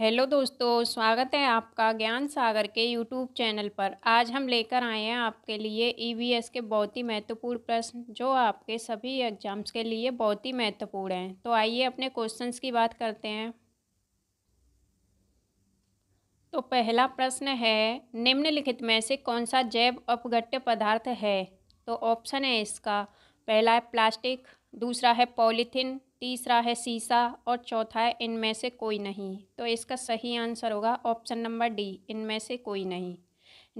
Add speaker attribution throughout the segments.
Speaker 1: hello दोस्तों स्वागत है आपका ज्ञान सागर के यूट्यूब चैनल पर आज हम लेकर आए हैं आपके लिए ईवीएस e के बहुत ही महत्वपूर्ण प्रश्न जो आपके सभी एग्जाम्स के लिए बहुत ही महत्वपूर्ण हैं तो आइए अपने क्वेश्चंस की बात करते हैं तो पहला प्रश्न है निम्नलिखित में से कौन सा जैव अपघट्य पदार्थ है तो ऑप्शन है इसका पहला है प्लास्टिक दूसरा है पॉलीथीन तीसरा है सीसा और चौथा है इनमें से कोई नहीं तो इसका सही आंसर होगा ऑप्शन नंबर डी इनमें से कोई नहीं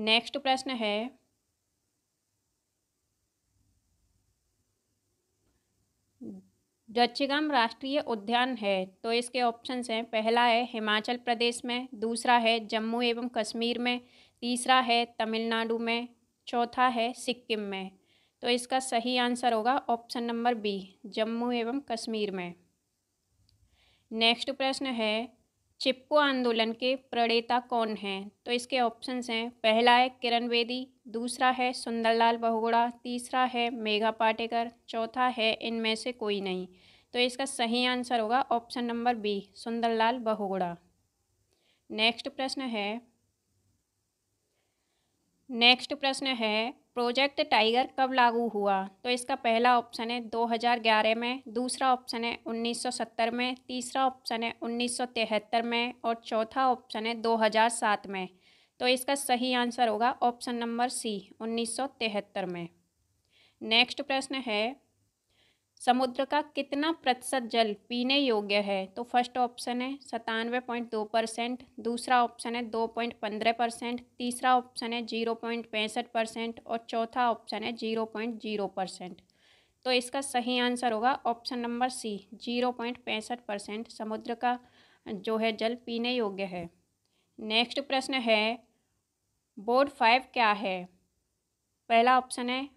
Speaker 1: नेक्स्ट प्रश्न है जच्चिगम राष्ट्रीय उद्यान है तो इसके ऑप्शंस हैं पहला है हिमाचल प्रदेश में दूसरा है जम्मू एवं कश्मीर में तीसरा है तमिलनाडु में चौथा है सिक्किम में तो इसका सही आंसर होगा ऑप्शन नंबर बी जम्मू एवं कश्मीर में नेक्स्ट प्रश्न है चिपको आंदोलन के प्रणेता कौन हैं तो इसके ऑप्शंस हैं पहला है किरण बेदी दूसरा है सुंदरलाल बहुगुड़ा तीसरा है मेघा पाटेकर चौथा है इनमें से कोई नहीं तो इसका सही आंसर होगा option number B Sunderlal Bahuguna next प्रश्न है नेक्स्ट प्रश्न है प्रोजेक्ट टाइगर कब लागू हुआ तो इसका पहला ऑप्शन है 2011 में दूसरा ऑप्शन है 1970 में तीसरा ऑप्शन है 1973 में और चौथा ऑप्शन है 2007 में तो इसका सही आंसर होगा ऑप्शन नंबर सी 1973 में नेक्स्ट प्रश्न है समुद्र का कितना प्रतिशत जल पीने योग्य है तो फर्स्ट ऑप्शन है सतानवे पॉइंट दो परसेंट दूसरा ऑप्शन है दो पॉइंट पंद्रह परसेंट तीसरा ऑप्शन है जीरो पॉइंट पैंसठ परसेंट और चौथा ऑप्शन है जीरो पॉइंट जीरो परसेंट तो इसका सही आंसर होगा option number C zero point पैंसठ परसेंट समुद्र का जो है जल पीने योग्य है नेक्स्ट प्रश्न है बोर्ड फाइव क्या है पहला ऑप्शन है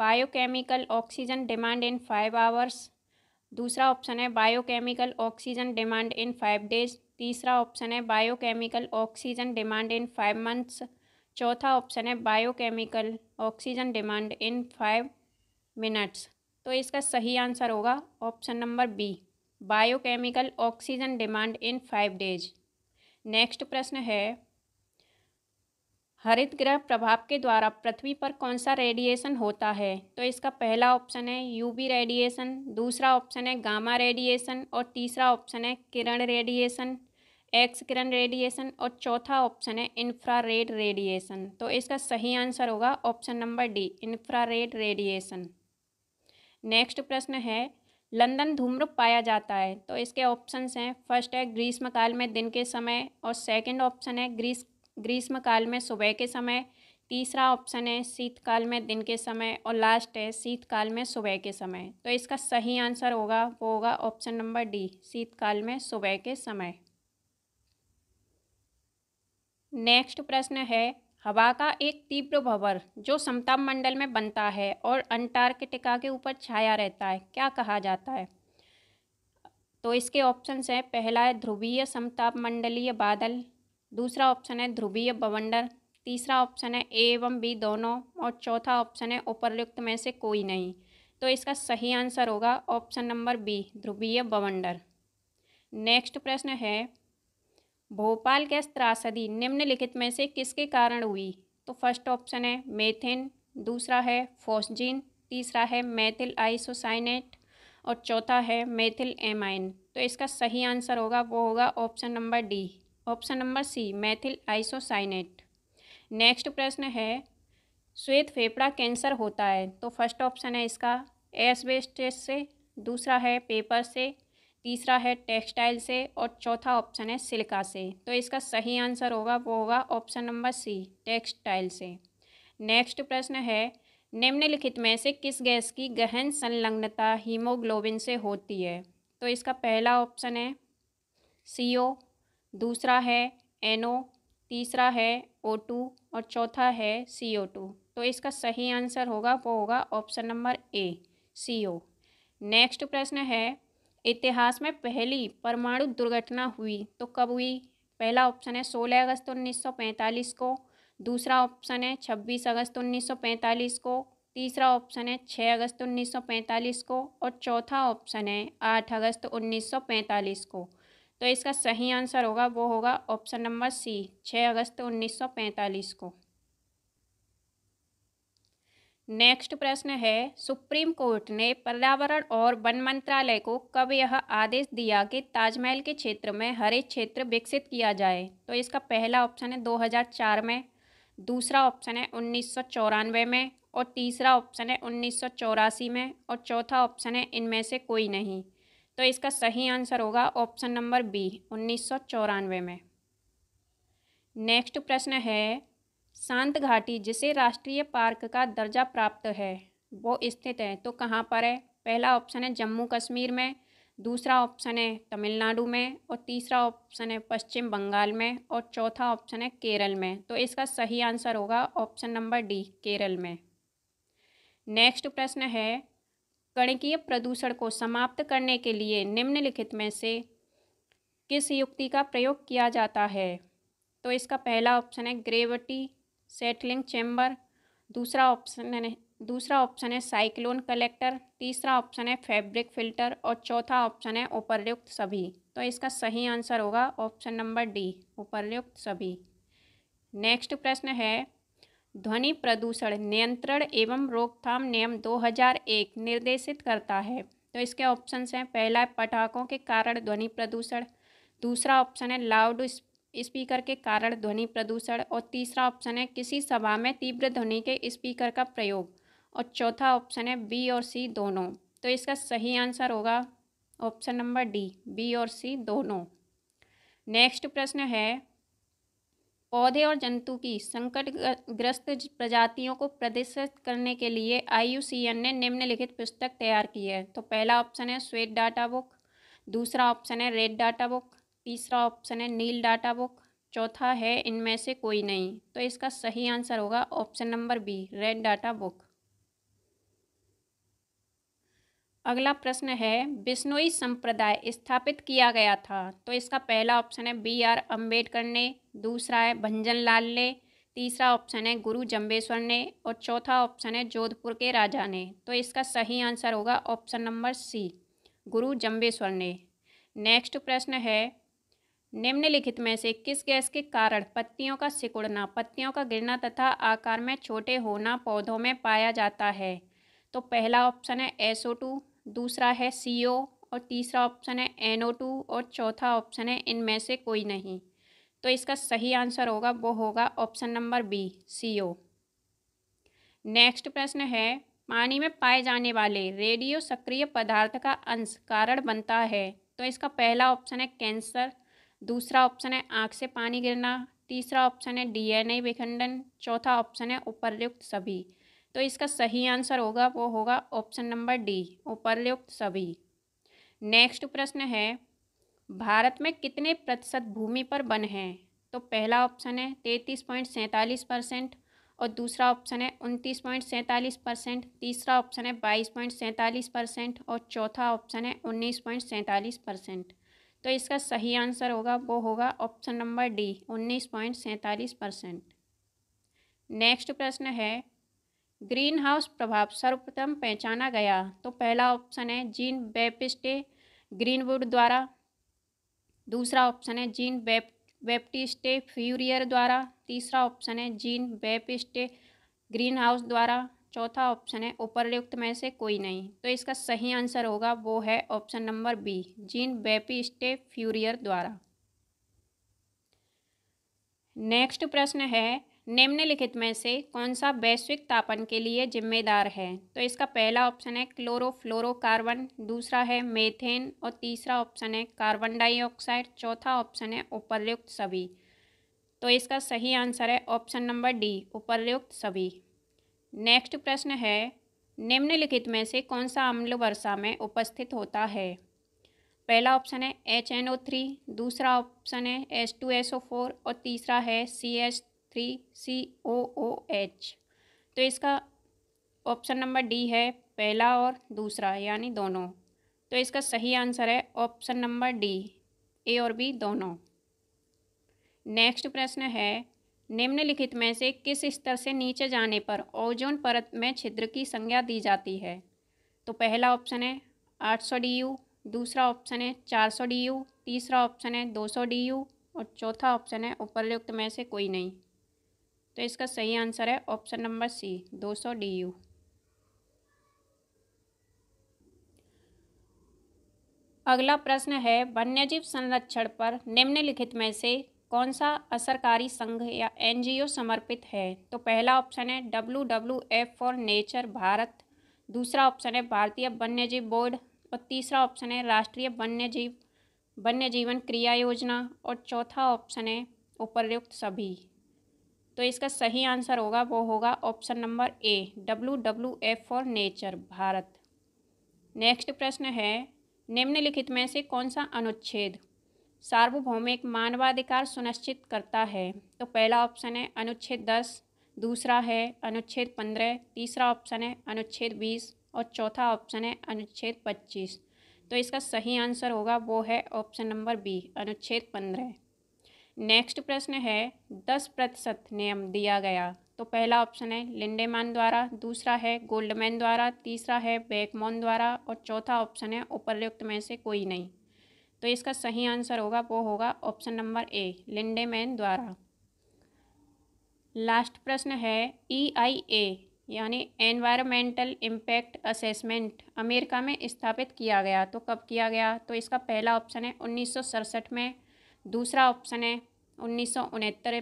Speaker 1: biochemical oxygen demand in five hours दूसरा ऑप्शन है biochemical oxygen demand in five days तीसरा ऑप्शन है biochemical oxygen demand in five months चौथा ऑप्शन है biochemical oxygen demand in five minutes तो इसका सही आंसर होगा option number B biochemical oxygen demand in five days next प्रश्न है हरित ग्रह प्रभाव के द्वारा पृथ्वी पर कौन सा रेडिएशन होता है तो इसका पहला ऑप्शन है यूवी रेडिएशन दूसरा ऑप्शन है गामा रेडिएशन और तीसरा ऑप्शन है किरण रेडिएशन एक्स किरण रेडिएशन और चौथा ऑप्शन है इंफ्रारेड रेडिएशन तो इसका सही आंसर होगा option number D infrared radiation next प्रश्न है लंदन धूम्र पाया जाता है तो इसके ऑप्शंस हैं फर्स्ट है ग्रीष्मकाल में दिन के समय और सेकंड ऑप्शन है ग्रीस ग्रीष्मकाल में सुबह के समय तीसरा ऑप्शन है शीतकाल में दिन के समय और लास्ट है शीतकाल में सुबह के समय तो इसका सही आंसर होगा वो होगा ऑप्शन नंबर डी शीतकाल में सुबह के समय नेक्स्ट प्रश्न है हवा का एक तीव्र भवर जो समताप मंडल में बनता है और अंटार्कटिका के ऊपर छाया रहता है क्या कहा जाता है तो इसके ऑप्शंस हैं पहला है ध्रुवीय समताप मंडलीय बादल दूसरा ऑप्शन है ध्रुवीय बवंडर तीसरा ऑप्शन है ए एवं बी दोनों और चौथा ऑप्शन है उपरयुक्त में से कोई नहीं तो इसका सही आंसर होगा ऑप्शन नंबर बी ध्रुवीय बवंडर नेक्स्ट प्रश्न है भोपाल गैस त्रासदी निम्नलिखित में से किसके कारण हुई तो फर्स्ट ऑप्शन है मेथेन दूसरा है फोसजीन तीसरा है मैथिल आइसोसाइनेट और चौथा है मेथिल एमाइन तो इसका सही आंसर होगा वो होगा option number D option number C methyl isocyanate next प्रश्न है श्वेत फेफड़ा कैंसर होता है तो फर्स्ट ऑप्शन है इसका एसबेस्टेस से दूसरा है पेपर से तीसरा है टेक्सटाइल से और चौथा ऑप्शन है सिल्का से तो इसका सही आंसर होगा वो होगा ऑप्शन नंबर सी टेक्सटाइल से नेक्स्ट प्रश्न है निम्नलिखित में से किस गैस की गहन संलग्नता हीमोग्लोबिन से होती है तो इसका पहला ऑप्शन है सी ओ दूसरा है एनओ तीसरा है ओ टू और चौथा है सी ओ टू तो इसका सही आंसर होगा वो होगा option number A C O next प्रश्न है इतिहास में पहली परमाणु दुर्घटना हुई तो कब हुई पहला ऑप्शन है सोलह अगस्त उन्नीस सौ पैंतालीस को दूसरा ऑप्शन है छब्बीस अगस्त उन्नीस सौ पैंतालीस को तीसरा ऑप्शन है छः अगस्त उन्नीस सौ पैंतालीस को और चौथा ऑप्शन है आठ अगस्त उन्नीस सौ पैंतालीस को तो इसका सही आंसर होगा वो होगा ऑप्शन नंबर सी छः अगस्त पैंतालीस को नेक्स्ट प्रश्न है सुप्रीम कोर्ट ने पर्यावरण और वन मंत्रालय को कब यह आदेश दिया कि ताजमहल के क्षेत्र में हरे क्षेत्र विकसित किया जाए तो इसका पहला ऑप्शन है 2004 में दूसरा ऑप्शन है उन्नीस में और तीसरा ऑप्शन है उन्नीस में और चौथा ऑप्शन है इनमें से कोई नहीं तो इसका सही आंसर होगा ऑप्शन नंबर बी उन्नीस में नेक्स्ट प्रश्न है शांत घाटी जिसे राष्ट्रीय पार्क का दर्जा प्राप्त है वो स्थित है तो कहाँ पर है पहला ऑप्शन है जम्मू कश्मीर में दूसरा ऑप्शन है तमिलनाडु में और तीसरा ऑप्शन है पश्चिम बंगाल में और चौथा ऑप्शन है केरल में तो इसका सही आंसर होगा ऑप्शन नंबर डी केरल में नेक्स्ट प्रश्न है गणकीय प्रदूषण को समाप्त करने के लिए निम्नलिखित में से किस युक्ति का प्रयोग किया जाता है तो इसका पहला ऑप्शन है ग्रेविटी सेटलिंग चैम्बर दूसरा ऑप्शन है दूसरा ऑप्शन है साइक्लोन कलेक्टर तीसरा ऑप्शन है फैब्रिक फिल्टर और चौथा ऑप्शन है उपरयुक्त सभी तो इसका सही आंसर होगा ऑप्शन नंबर डी उपरयुक्त सभी नेक्स्ट प्रश्न है ध्वनि प्रदूषण नियंत्रण एवं रोकथाम नियम 2001 निर्देशित करता है तो इसके ऑप्शन हैं पहला है पटाखों के कारण ध्वनि प्रदूषण दूसरा ऑप्शन है लाउड स्पीकर के कारण ध्वनि प्रदूषण और तीसरा ऑप्शन है किसी सभा में तीव्र ध्वनि के स्पीकर का प्रयोग और चौथा ऑप्शन है बी और सी दोनों तो इसका सही आंसर होगा ऑप्शन नंबर डी बी और सी दोनों नेक्स्ट प्रश्न है पौधे और जंतु की संकट ग्रस्त प्रजातियों को प्रदर्शित करने के लिए आई ने निम्नलिखित पुस्तक तैयार की है तो पहला ऑप्शन है स्वेट डाटा बुक दूसरा ऑप्शन है रेड डाटा बुक तीसरा ऑप्शन है नील डाटा बुक चौथा है इनमें से कोई नहीं तो इसका सही आंसर होगा option number B red data book अगला प्रश्न है बिश्नोई संप्रदाय स्थापित किया गया था तो इसका पहला ऑप्शन है बी आर अम्बेडकर ने दूसरा है भंजन लाल ने तीसरा ऑप्शन है गुरु जम्बेश्वर ने और चौथा ऑप्शन है जोधपुर के राजा ने तो इसका सही आंसर होगा ऑप्शन नंबर सी गुरु जम्बेश्वर ने नेक्स्ट प्रश्न है निम्नलिखित में से किस गैस के कारण पत्तियों का सिकुड़ना पत्तियों का गिरना तथा आकार में छोटे होना पौधों में पाया जाता है तो पहला ऑप्शन है एसओ टू दूसरा है सी ओ और तीसरा ऑप्शन है एन ओ टू और चौथा ऑप्शन है इनमें से कोई नहीं तो इसका सही आंसर होगा वो होगा option number B C O next प्रश्न है पानी में पाए जाने वाले रेडियो सक्रिय पदार्थ का अंश कारण बनता है तो इसका पहला ऑप्शन है कैंसर दूसरा ऑप्शन है आँख से पानी गिरना तीसरा ऑप्शन है डीएनए विखंडन चौथा ऑप्शन है उपर्युक्त सभी तो इसका सही आंसर होगा वो होगा ऑप्शन नंबर डी उपरयुक्त सभी नेक्स्ट प्रश्न है भारत में कितने प्रतिशत भूमि पर वन है तो पहला ऑप्शन है तैंतीस पॉइंट सैंतालीस परसेंट और दूसरा ऑप्शन है उनतीस पॉइंट सैंतालीस परसेंट तीसरा ऑप्शन है बाईस पॉइंट सैंतालीस परसेंट और चौथा ऑप्शन है उन्नीस पॉइंट सैंतालीस परसेंट तो इसका सही आंसर होगा वो होगा ऑप्शन नंबर डी उन्नीस पॉइंट सैंतालीस परसेंट नेक्स्ट प्रश्न है ग्रीन हाउस प्रभाव सर्वप्रथम पहचाना गया तो पहला ऑप्शन है जीन बेपिस्टे ग्रीनवुड द्वारा दूसरा ऑप्शन है जीन बेप बेप्टिस्टे फ्यूरियर द्वारा तीसरा ऑप्शन है जीन बेपिस्टे ग्रीन हाउस द्वारा चौथा ऑप्शन है उपरयुक्त में से कोई नहीं तो इसका सही आंसर होगा वो है option number B Jean Baptiste Fourier द्वारा नेक्स्ट प्रश्न है निम्नलिखित में से कौन सा वैश्विक तापन के लिए जिम्मेदार है तो इसका पहला ऑप्शन है क्लोरोफ्लोरोकार्बन दूसरा है मेथेन और तीसरा ऑप्शन है कार्बन डाइऑक्साइड चौथा ऑप्शन है उपरयुक्त सभी तो इसका सही आंसर है ऑप्शन नंबर डी उपरयुक्त सभी नेक्स्ट प्रश्न है निम्नलिखित में से कौन सा अम्ल वर्षा में उपस्थित होता है पहला ऑप्शन है एच एन ओ थ्री दूसरा ऑप्शन है H two S O four और तीसरा है सी थ्री सी ओ ओ एच तो इसका ऑप्शन नंबर डी है पहला और दूसरा यानी दोनों तो इसका सही आंसर है ऑप्शन नंबर डी ए और बी दोनों नेक्स्ट प्रश्न है निम्नलिखित में से किस स्तर से नीचे जाने पर ओजोन परत में छिद्र की संज्ञा दी जाती है तो पहला ऑप्शन है 800 यू दूसरा ऑप्शन है 400 यू तीसरा ऑप्शन है 200 यू और चौथा ऑप्शन है उपरयुक्त में से कोई नहीं तो इसका सही आंसर है ऑप्शन नंबर सी 200 यू अगला प्रश्न है वन्यजीव संरक्षण पर निम्नलिखित में से कौन सा असरकारी संघ या एनजीओ समर्पित है तो पहला ऑप्शन है W W F for nature Bharat दूसरा ऑप्शन है भारतीय वन्यजीव बोर्ड और तीसरा ऑप्शन है राष्ट्रीय वन्यजीव वन्य जीवन क्रिया योजना और चौथा ऑप्शन है उपर्युक्त सभी तो इसका सही आंसर होगा वो होगा option number A W W F for nature Bharat next प्रश्न है निम्नलिखित में से कौन सा अनुच्छेद सार्वभौमिक मानवाधिकार सुनिश्चित करता है तो पहला ऑप्शन है अनुच्छेद दस दूसरा है अनुच्छेद पंद्रह तीसरा ऑप्शन है अनुच्छेद बीस और चौथा ऑप्शन है अनुच्छेद पच्चीस तो इसका सही आंसर होगा वो है ऑप्शन नंबर बी अनुच्छेद पंद्रह नेक्स्ट प्रश्न है दस प्रतिशत नियम दिया गया तो पहला ऑप्शन है लिंडेमान द्वारा दूसरा है गोल्डमैन द्वारा तीसरा है बैकमोन द्वारा और चौथा ऑप्शन है उपरयुक्त में से कोई नहीं तो इसका सही आंसर होगा वो होगा ऑप्शन नंबर ए लिंडेमैन द्वारा लास्ट प्रश्न है ई आई ए यानी एनवायरमेंटल इम्पैक्ट असेसमेंट अमेरिका में स्थापित किया गया तो कब किया गया तो इसका पहला ऑप्शन है उन्नीस में दूसरा ऑप्शन है उन्नीस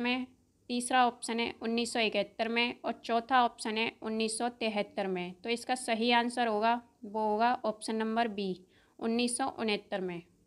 Speaker 1: में तीसरा ऑप्शन है उन्नीस में और चौथा ऑप्शन है उन्नीस में तो इसका सही आंसर होगा वो होगा ऑप्शन नंबर बी उन्नीस में